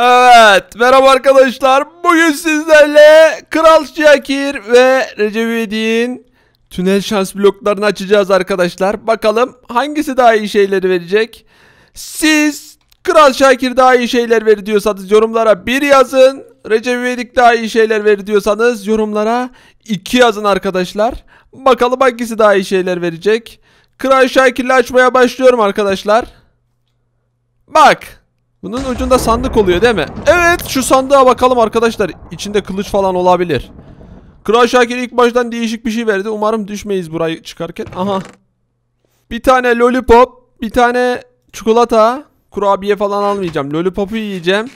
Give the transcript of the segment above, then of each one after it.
Evet merhaba arkadaşlar bugün sizlerle Kral Şakir ve Recep İvedik'in tünel şans bloklarını açacağız arkadaşlar. Bakalım hangisi daha iyi şeyleri verecek? Siz Kral Şakir daha iyi şeyler verir diyorsanız yorumlara bir yazın. Recep İvedik daha iyi şeyler verir diyorsanız yorumlara iki yazın arkadaşlar. Bakalım hangisi daha iyi şeyler verecek. Kral Şakir'le açmaya başlıyorum arkadaşlar. Bak bunun ucunda sandık oluyor değil mi? Evet şu sandığa bakalım arkadaşlar. İçinde kılıç falan olabilir. Kral Şakir ilk baştan değişik bir şey verdi. Umarım düşmeyiz burayı çıkarken. Aha. Bir tane lollipop. Bir tane çikolata. Kurabiye falan almayacağım. Lollipopu yiyeceğim.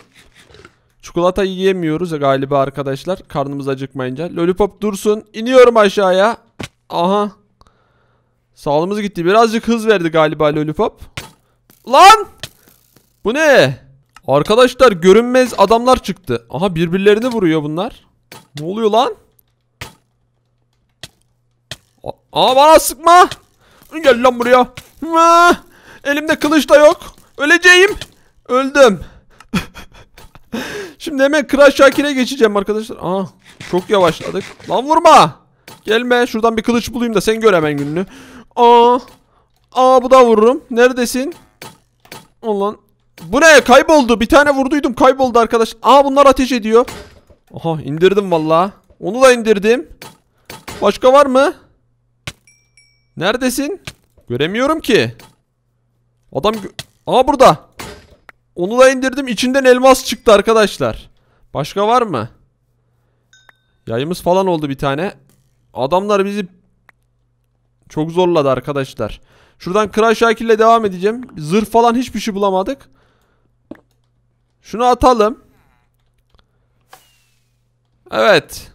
Çikolata yiyemiyoruz galiba arkadaşlar. Karnımız acıkmayınca. Lollipop dursun. İniyorum aşağıya. Aha. Sağlığımız gitti. Birazcık hız verdi galiba lollipop. Lan! Bu ne? Arkadaşlar görünmez adamlar çıktı. Aha birbirlerini vuruyor bunlar. Ne oluyor lan? Aa bana sıkma. Gel lan buraya. Aa, elimde kılıç da yok. Öleceğim. Öldüm. Şimdi hemen Crash Şakir'e geçeceğim arkadaşlar. Aa çok yavaşladık. Lan vurma. Gelme şuradan bir kılıç bulayım da sen gör hemen gününü. Aa. Aa bu da vururum. Neredesin? Ulan bu ne? Kayboldu. Bir tane vurduydum. Kayboldu arkadaş. Aa bunlar ateş ediyor. Aha indirdim valla. Onu da indirdim. Başka var mı? Neredesin? Göremiyorum ki. Adam... Aa burada. Onu da indirdim. İçinden elmas çıktı arkadaşlar. Başka var mı? Yayımız falan oldu bir tane. Adamlar bizi çok zorladı arkadaşlar. Şuradan Kral Şakir'le devam edeceğim. Zırh falan hiçbir şey bulamadık. Şunu atalım. Evet.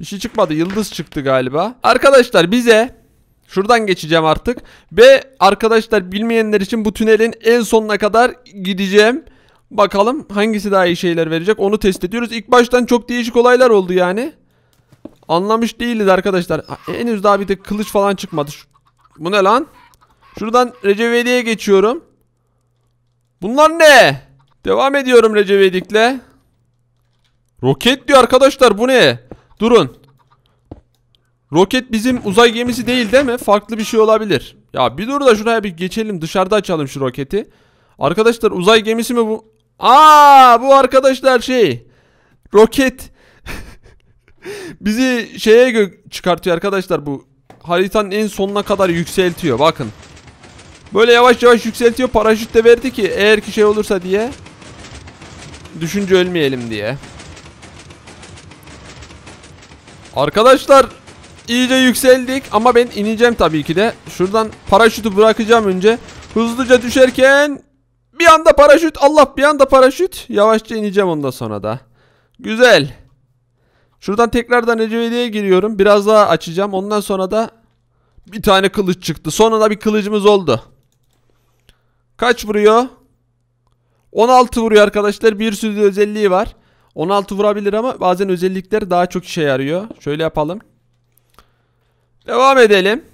Bir şey çıkmadı. Yıldız çıktı galiba. Arkadaşlar bize Şuradan geçeceğim artık. Ve arkadaşlar bilmeyenler için bu tünelin en sonuna kadar gideceğim. Bakalım hangisi daha iyi şeyler verecek onu test ediyoruz. İlk baştan çok değişik olaylar oldu yani. Anlamış değiliz arkadaşlar. Henüz daha bir de kılıç falan çıkmadı. Bu ne lan? Şuradan Recep Veli'ye geçiyorum. Bunlar ne? Devam ediyorum Recep İvedik'le. Roket diyor arkadaşlar bu ne? Durun. Roket bizim uzay gemisi değil değil mi? Farklı bir şey olabilir. Ya bir dur da şuraya bir geçelim. Dışarıda açalım şu roketi. Arkadaşlar uzay gemisi mi bu? Aa bu arkadaşlar şey. Roket. Bizi şeye çıkartıyor arkadaşlar bu. Haritanın en sonuna kadar yükseltiyor bakın. Böyle yavaş yavaş yükseltiyor. Paraşüt de verdi ki eğer ki şey olursa diye düşünce ölmeyelim diye. Arkadaşlar iyice yükseldik ama ben ineceğim tabii ki de. Şuradan paraşütü bırakacağım önce. Hızlıca düşerken bir anda paraşüt Allah bir anda paraşüt. Yavaşça ineceğim ondan sonra da. Güzel. Şuradan tekrardan Ecevedi'ye giriyorum. Biraz daha açacağım. Ondan sonra da bir tane kılıç çıktı. Sonunda bir kılıcımız oldu. Kaç vuruyor? 16 vuruyor arkadaşlar. Bir sürü özelliği var. 16 vurabilir ama bazen özellikler daha çok işe yarıyor. Şöyle yapalım. Devam edelim.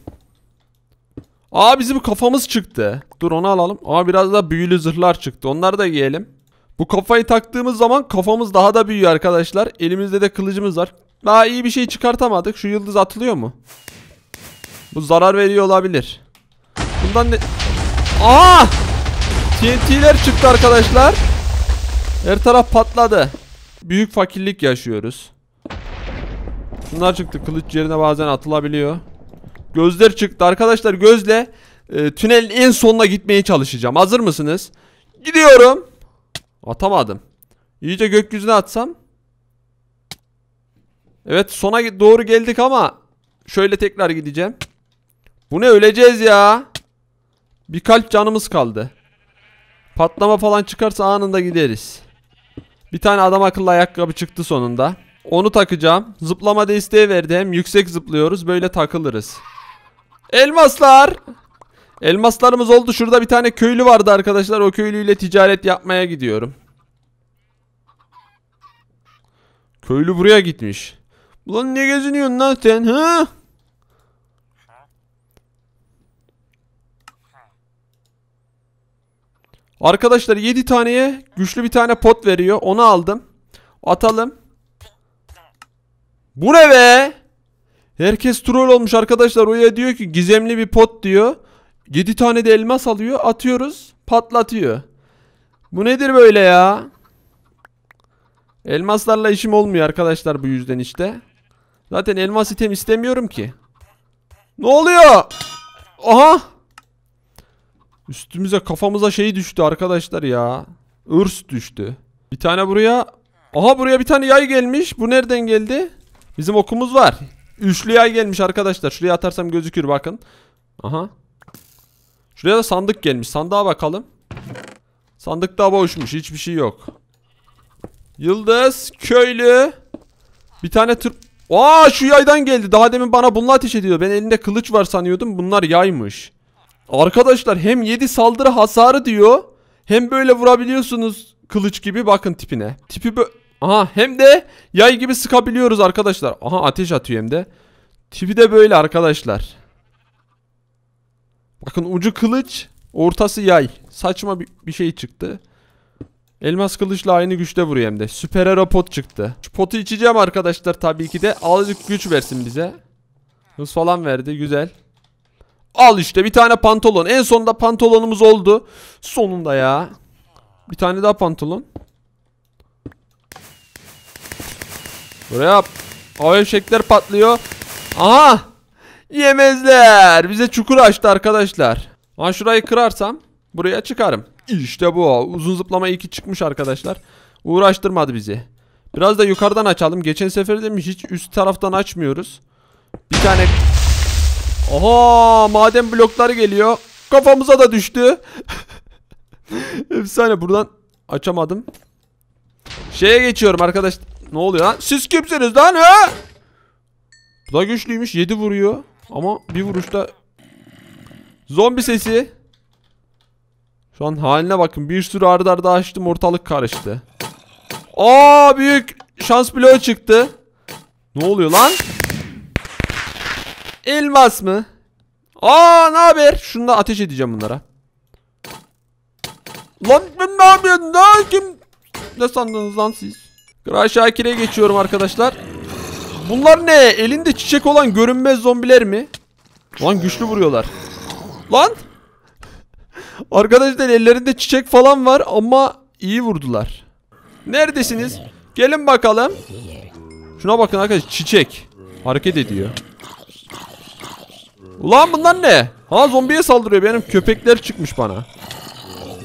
Aa bizim kafamız çıktı. Dur onu alalım. Aa biraz da büyülü zırhlar çıktı. Onları da giyelim. Bu kafayı taktığımız zaman kafamız daha da büyüyor arkadaşlar. Elimizde de kılıcımız var. Daha iyi bir şey çıkartamadık. Şu yıldız atılıyor mu? Bu zarar veriyor olabilir. Bundan ne... Aa! TNT'ler çıktı arkadaşlar. Her taraf patladı. Büyük fakirlik yaşıyoruz. Bunlar çıktı. Kılıç yerine bazen atılabiliyor. Gözler çıktı. Arkadaşlar gözle e, tünelin en sonuna gitmeye çalışacağım. Hazır mısınız? Gidiyorum. Atamadım. İyice gökyüzüne atsam. Evet sona doğru geldik ama şöyle tekrar gideceğim. Bu ne öleceğiz ya. Bir kalp canımız kaldı. Patlama falan çıkarsa anında gideriz. Bir tane adam akıllı ayakkabı çıktı sonunda. Onu takacağım. Zıplama desteği verdi. Hem yüksek zıplıyoruz böyle takılırız. Elmaslar! Elmaslarımız oldu. Şurada bir tane köylü vardı arkadaşlar. O köylüyle ticaret yapmaya gidiyorum. Köylü buraya gitmiş. Ulan ne geziniyorsun lan sen? Ha? Arkadaşlar 7 taneye güçlü bir tane pot veriyor. Onu aldım. Atalım. Bu ne be? Herkes troll olmuş arkadaşlar. Oya diyor ki gizemli bir pot diyor. 7 tane de elmas alıyor. Atıyoruz. Patlatıyor. Bu nedir böyle ya? Elmaslarla işim olmuyor arkadaşlar bu yüzden işte. Zaten elmas item istemiyorum ki. Ne oluyor? Aha! Üstümüze kafamıza şey düştü arkadaşlar ya. Irs düştü. Bir tane buraya. Aha buraya bir tane yay gelmiş. Bu nereden geldi? Bizim okumuz var. Üçlü yay gelmiş arkadaşlar. Şuraya atarsam gözükür bakın. Aha. Şuraya da sandık gelmiş. Sandığa bakalım. sandık Sandıkta boşmuş. Hiçbir şey yok. Yıldız. Köylü. Bir tane tır... Aa şu yaydan geldi. Daha demin bana bununla ateş ediyor. Ben elinde kılıç var sanıyordum. Bunlar yaymış. Arkadaşlar hem 7 saldırı hasarı diyor. Hem böyle vurabiliyorsunuz kılıç gibi bakın tipine. Tipi bö Aha hem de yay gibi sıkabiliyoruz arkadaşlar. Aha ateş atıyor hem de. Tipi de böyle arkadaşlar. Bakın ucu kılıç, ortası yay. Saçma bir, bir şey çıktı. Elmas kılıçla aynı güçte vuruyor hem de. Süper aeropot çıktı. Şu potu içeceğim arkadaşlar tabii ki de. Azıcık güç versin bize. Hız falan verdi güzel. Al işte bir tane pantolon. En sonunda pantolonumuz oldu. Sonunda ya. Bir tane daha pantolon. Buraya hava şekler patlıyor. Aha! Yemezler. Bize çukur açtı arkadaşlar. Ha şurayı kırarsam buraya çıkarım. İşte bu. Uzun zıplama iki çıkmış arkadaşlar. Uğraştırmadı bizi. Biraz da yukarıdan açalım. Geçen sefer demiş hiç üst taraftan açmıyoruz. Bir tane Oha maden blokları geliyor. Kafamıza da düştü. Efsane buradan açamadım. Şeye geçiyorum arkadaş. Ne oluyor lan? Siz kimsiniz lan ha? Bu da güçlüymüş. 7 vuruyor. Ama bir vuruşta zombi sesi. Şu an haline bakın. Bir sürü ardarda arda açtım. Ortalık karıştı. Aa büyük şans bloğu çıktı. Ne oluyor lan? Elmas mı? Aa ne haber? Şununla ateş edeceğim bunlara. Lan ben ne yapıyorsun? Ne kim? Ne sandınız lan siz? Kral Şakir'e geçiyorum arkadaşlar. Bunlar ne? Elinde çiçek olan görünmez zombiler mi? Lan güçlü vuruyorlar. Lan! Arkadaşlar ellerinde çiçek falan var ama iyi vurdular. Neredesiniz? Gelin bakalım. Şuna bakın arkadaşlar çiçek. Hareket ediyor. Ulan bunlar ne? Ha zombiye saldırıyor benim köpekler çıkmış bana.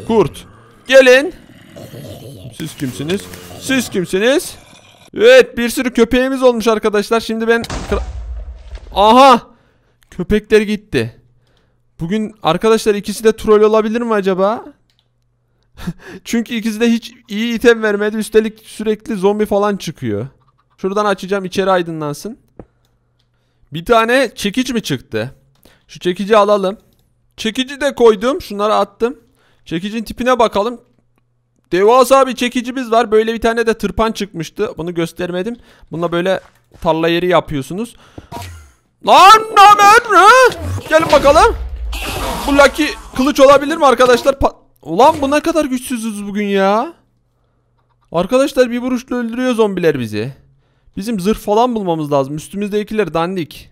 Kurt. Gelin. Siz kimsiniz? Siz kimsiniz? Evet bir sürü köpeğimiz olmuş arkadaşlar. Şimdi ben... Aha. Köpekler gitti. Bugün arkadaşlar ikisi de troll olabilir mi acaba? Çünkü ikisi de hiç iyi item vermedi. Üstelik sürekli zombi falan çıkıyor. Şuradan açacağım içeri aydınlansın. Bir tane çekiç mi çıktı? Şu çekici alalım. Çekici de koydum. Şunları attım. Çekicin tipine bakalım. Devasa bir çekicimiz var. Böyle bir tane de tırpan çıkmıştı. Bunu göstermedim. Bununla böyle tarla yeri yapıyorsunuz. Lan namen. Gelin bakalım. Bu Lucky kılıç olabilir mi arkadaşlar? Pa Ulan bu ne kadar güçsüzüz bugün ya. Arkadaşlar bir vuruşla öldürüyor zombiler bizi. Bizim zırh falan bulmamız lazım. Üstümüzdekiler dandik.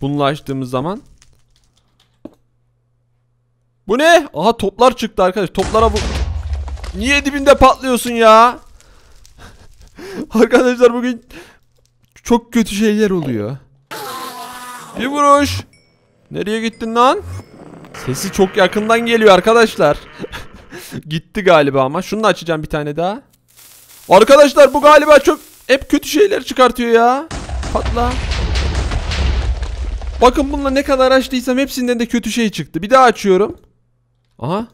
Bunu açtığımız zaman bu ne? Aha toplar çıktı arkadaş. Toplara bu... Niye dibinde patlıyorsun ya? arkadaşlar bugün çok kötü şeyler oluyor. Bir vuruş. Nereye gittin lan? Sesi çok yakından geliyor arkadaşlar. Gitti galiba ama. Şunu da açacağım bir tane daha. Arkadaşlar bu galiba çok hep kötü şeyler çıkartıyor ya. Patla. Bakın bununla ne kadar açtıysam hepsinden de kötü şey çıktı. Bir daha açıyorum. Aha.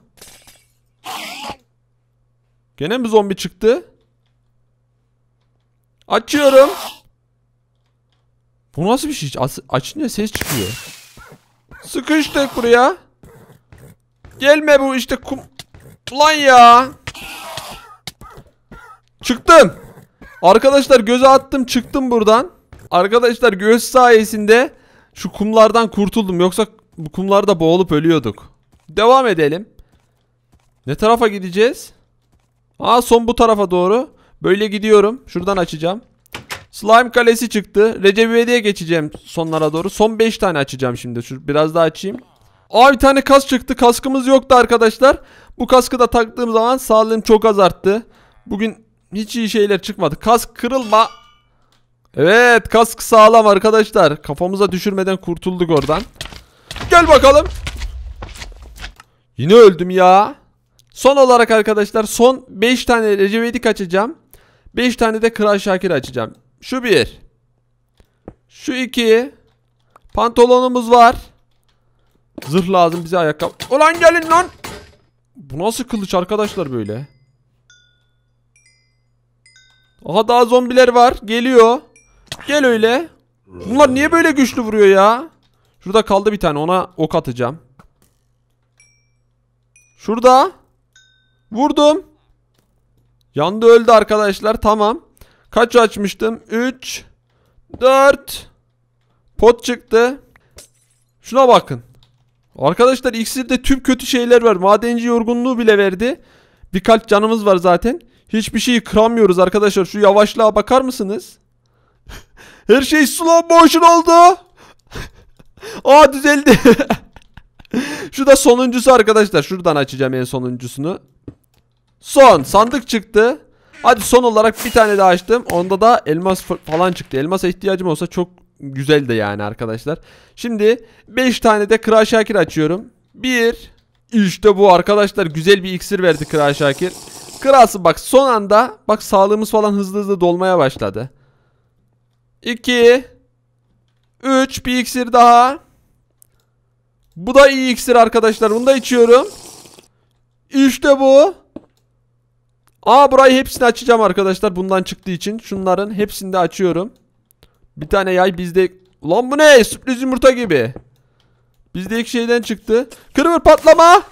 Gene mi zombi çıktı? Açıyorum. Bu nasıl bir şey? As açınca ses çıkıyor. Sıkıştık buraya. Gelme bu işte kum... Ulan ya. Çıktım. Arkadaşlar göze attım çıktım buradan. Arkadaşlar göz sayesinde şu kumlardan kurtuldum. Yoksa bu kumlarda boğulup ölüyorduk. Devam edelim. Ne tarafa gideceğiz? Aa son bu tarafa doğru. Böyle gidiyorum. Şuradan açacağım. Slime kalesi çıktı. Recep İvedik'e geçeceğim sonlara doğru. Son 5 tane açacağım şimdi. Şu biraz daha açayım. Aa bir tane kas çıktı. Kaskımız yoktu arkadaşlar. Bu kaskı da taktığım zaman sağlığım çok az arttı. Bugün hiç iyi şeyler çıkmadı. Kask kırılma. Evet kask sağlam arkadaşlar. Kafamıza düşürmeden kurtulduk oradan. Gel bakalım. Yine öldüm ya. Son olarak arkadaşlar son 5 tane Recep açacağım. 5 tane de Kral Şakir açacağım. Şu bir. Şu iki. Pantolonumuz var. Zırh lazım bize ayakkabı. Ulan gelin lan. Bu nasıl kılıç arkadaşlar böyle? Aha daha zombiler var. Geliyor. Gel öyle. Bunlar niye böyle güçlü vuruyor ya? Şurada kaldı bir tane ona ok atacağım. Şurada. Vurdum. Yandı öldü arkadaşlar. Tamam. Kaç açmıştım? 3 4 Pot çıktı. Şuna bakın. Arkadaşlar iksirde tüm kötü şeyler var. Madenci yorgunluğu bile verdi. Birkaç canımız var zaten. Hiçbir şeyi kıramıyoruz arkadaşlar. Şu yavaşlığa bakar mısınız? Her şey slow motion oldu. Aa düzeldi. Şu da sonuncusu arkadaşlar. Şuradan açacağım en sonuncusunu. Son sandık çıktı. Hadi son olarak bir tane daha açtım. Onda da elmas falan çıktı. Elmasa ihtiyacım olsa çok güzel de yani arkadaşlar. Şimdi 5 tane de Kral Şakir açıyorum. 1 İşte bu arkadaşlar güzel bir iksir verdi Kral Şakir. Kralsın bak son anda bak sağlığımız falan hızlı hızlı dolmaya başladı. 2 3 bir iksir daha. Bu da iyi iksir arkadaşlar. Bunu da içiyorum. İşte bu. Aa burayı hepsini açacağım arkadaşlar. Bundan çıktığı için. Şunların hepsini de açıyorum. Bir tane yay bizde... Lan bu ne? Sürpriz yumurta gibi. Bizde ilk şeyden çıktı. Kırmır patlama.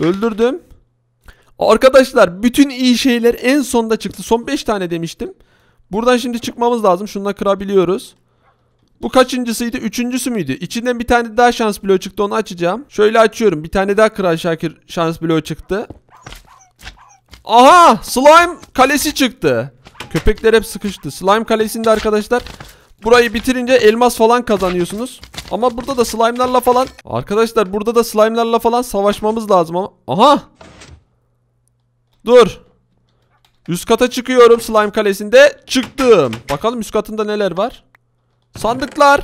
Öldürdüm. Arkadaşlar bütün iyi şeyler en sonda çıktı. Son 5 tane demiştim. Buradan şimdi çıkmamız lazım. Şunu da kırabiliyoruz. Bu kaçıncısıydı? Üçüncüsü müydü? İçinden bir tane daha şans bloğu çıktı onu açacağım. Şöyle açıyorum. Bir tane daha Kral Şakir şans bloğu çıktı. Aha! Slime kalesi çıktı. Köpekler hep sıkıştı. Slime kalesinde arkadaşlar burayı bitirince elmas falan kazanıyorsunuz. Ama burada da slime'larla falan arkadaşlar burada da slime'larla falan savaşmamız lazım ama. Aha! Dur. Üst kata çıkıyorum slime kalesinde. Çıktım. Bakalım üst katında neler var. Sandıklar.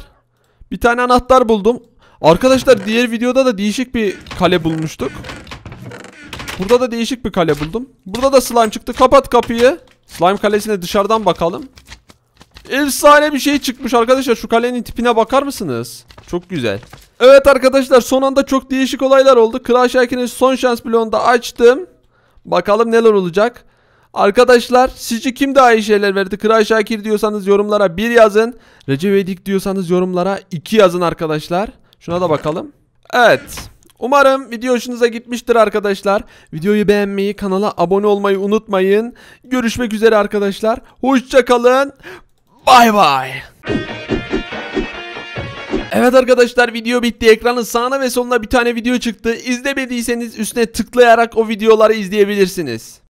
Bir tane anahtar buldum. Arkadaşlar diğer videoda da değişik bir kale bulmuştuk. Burada da değişik bir kale buldum. Burada da slime çıktı. Kapat kapıyı. Slime kalesine dışarıdan bakalım. Efsane bir şey çıkmış arkadaşlar. Şu kalenin tipine bakar mısınız? Çok güzel. Evet arkadaşlar son anda çok değişik olaylar oldu. Crash Hack'in son şans bloğunu da açtım. Bakalım neler olacak. Arkadaşlar sizce kim daha iyi şeyler verdi? Kral Şakir diyorsanız yorumlara 1 yazın. Recep Edik diyorsanız yorumlara 2 yazın arkadaşlar. Şuna da bakalım. Evet. Umarım video hoşunuza gitmiştir arkadaşlar. Videoyu beğenmeyi, kanala abone olmayı unutmayın. Görüşmek üzere arkadaşlar. Hoşçakalın. Bay bay. Evet arkadaşlar video bitti. Ekranın sağına ve soluna bir tane video çıktı. İzlemediyseniz üstüne tıklayarak o videoları izleyebilirsiniz.